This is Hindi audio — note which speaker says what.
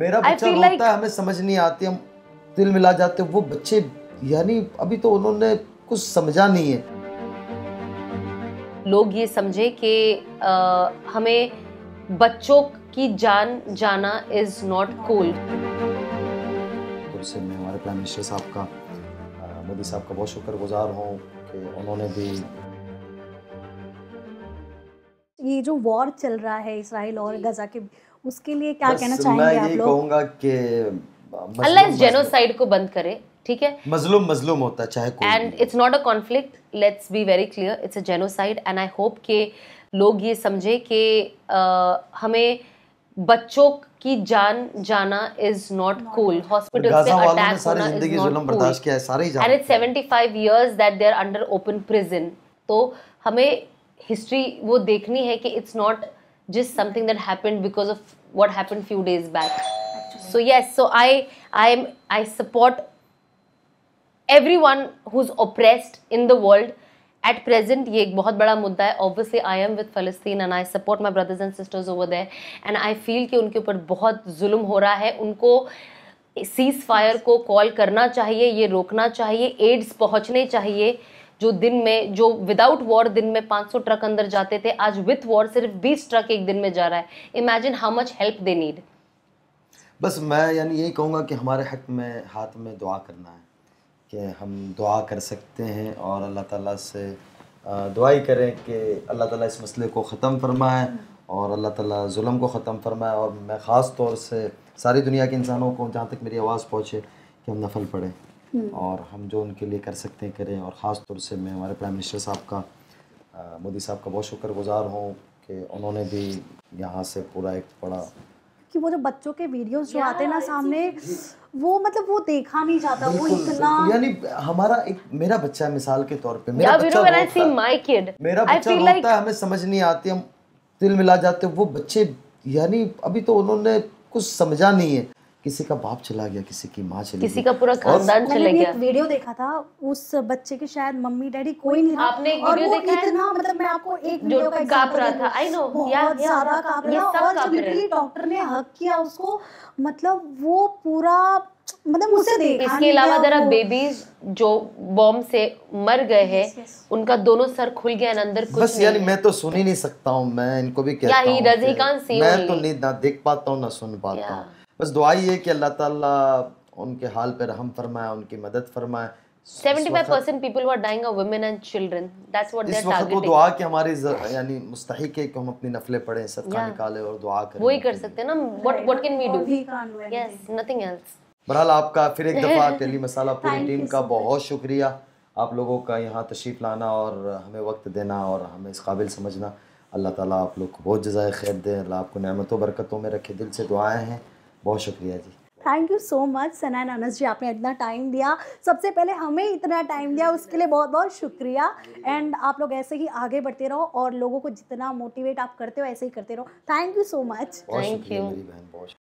Speaker 1: मेरा बच्चा रोता like... है हमें समझ नहीं आती हम दिल मिला जाते वो बच्चे यानी अभी तो उन्होंने कुछ समझा नहीं है
Speaker 2: लोग ये समझे कि हमें बच्चों की जान जाना इज नॉट कूल में
Speaker 1: हमारे प्राइम मिनिस्टर साहब का मोदी साहब का बहुत शुक्रगुजार हूँ कि उन्होंने भी
Speaker 3: ये जो वॉर चल रहा है इसराइल और गजा के उसके लिए क्या कहना चाहेंगे आप लोग
Speaker 1: कहूँगा कि अल्लाह इस जेनोसाइड
Speaker 3: को बंद करे ठीक है
Speaker 1: मजलूम मजलूम होता है चाहे
Speaker 2: and it's not a conflict let's be very clear it's a genocide and I hope के लोग ये समझे कि हमें बच्चों की जान जाना इज नॉट कूल हॉस्पिटल पे अटैक होना इज नॉट कूल बर्दाश्त
Speaker 1: किया है सारे ही and it's
Speaker 2: 75 years that they are under open prison तो हमें हिस्ट्री वो देखनी है कि it's not just something that happened because of what happened few days back Actually. so yes so i i am i support everyone who's oppressed in the world at present ये एक बहुत बड़ा मुद्दा है ऑब्वियसली आई एम विद फलस्तीन and I support my brothers and sisters over there and I feel कि उनके ऊपर बहुत जुल्म हो रहा है उनको सीज फायर को कॉल करना चाहिए ये रोकना चाहिए एड्स पहुंचने चाहिए जो दिन में जो विदाउट वॉर दिन में 500 ट्रक अंदर जाते थे आज विथ वॉर सिर्फ 20 ट्रक एक दिन में जा रहा है imagine how much help they need
Speaker 1: बस मैं यानी यही कहूँगा कि हमारे हक में हाथ में दुआ करना है कि हम दुआ कर सकते हैं और अल्लाह ताला से दुआ ही करें कि अल्लाह ताला इस मसले को ख़त्म फरमाए और अल्लाह ताला जुल्म को ख़त्म फरमाए और मैं ख़ास तौर से सारी दुनिया के इंसानों को जहाँ तक मेरी आवाज़ पहुँचे कि हम नफल पढ़ें हम्म। और हम जो उनके लिए कर सकते हैं करें और ख़ास तौर से मैं हमारे प्राइम मिनिस्टर साहब का मोदी साहब का बहुत शुक्रगुजार हूँ कि उन्होंने भी यहाँ से पूरा एक बड़ा
Speaker 3: कि वो जो बच्चों के वीडियोस जो आते हैं ना सामने वो मतलब वो देखा नहीं जाता वो इतना यानी
Speaker 1: हमारा एक मेरा बच्चा है मिसाल के तौर पे मेरा बच्चा when है
Speaker 3: माय किड मेरा बच्चा रोता like... है
Speaker 1: हमें समझ नहीं आती हम दिल मिला जाते वो बच्चे यानी अभी तो उन्होंने कुछ समझा नहीं है किसी का बाप चला गया किसी की माँ चली किसी का पूरा खानदान चला गया
Speaker 3: वीडियो देखा था उस बच्चे के शायद मम्मी डैडी कोई नहीं आपने एक वीडियो देखा है ना मतलब मैं आपको एक वीडियो का कांप रहा था आई नो बहुत सारा काप रहा था और जब डॉक्टर ने हक किया उसको मतलब वो पूरा मतलब उसे देखा इसके अलावा जरा बेबीज
Speaker 2: जो बॉम्ब से मर गए हैं उनका दोनों सर खुल गया अंदर कुछ बस यानी मैं
Speaker 1: तो सुन ही नहीं सकता हूँ मैं इनको भी कहता हूँ मैं तो नहीं ना देख पाता हूँ ना सुन पाता हूँ बस दुआ ये कि अल्लाह ताला उनके हाल पर रहम फरमाए उनकी मदद फरमाए
Speaker 2: 75% वो दुआ
Speaker 1: कि यानी मुस्तहिक है कि हम अपनी नफले पढ़ें सदका निकालें और दुआ करें वही कर
Speaker 2: सकते हैं ना what what can we do Yes, nothing
Speaker 1: बहरहाल आपका फिर एक दफ़ा तेली मसाला पूरी टीम का बहुत शुक्रिया आप लोगों का यहाँ तशरीफ़ लाना और हमें वक्त देना और हमें इस काबिल समझना अल्लाह ताला आप लोग को बहुत जजाय खैर दे अल्लाह आपको नमतों बरकतों में रखे दिल से दुआएं हैं बहुत शुक्रिया जी
Speaker 3: thank you so much Sana Anas ji आपने इतना टाइम दिया सबसे पहले हमें इतना टाइम दिया उसके लिए बहुत बहुत शुक्रिया एंड आप लोग ऐसे ही आगे बढ़ते रहो और लोगों को जितना मोटिवेट आप करते हो ऐसे ही करते रहो thank you so much thank
Speaker 1: you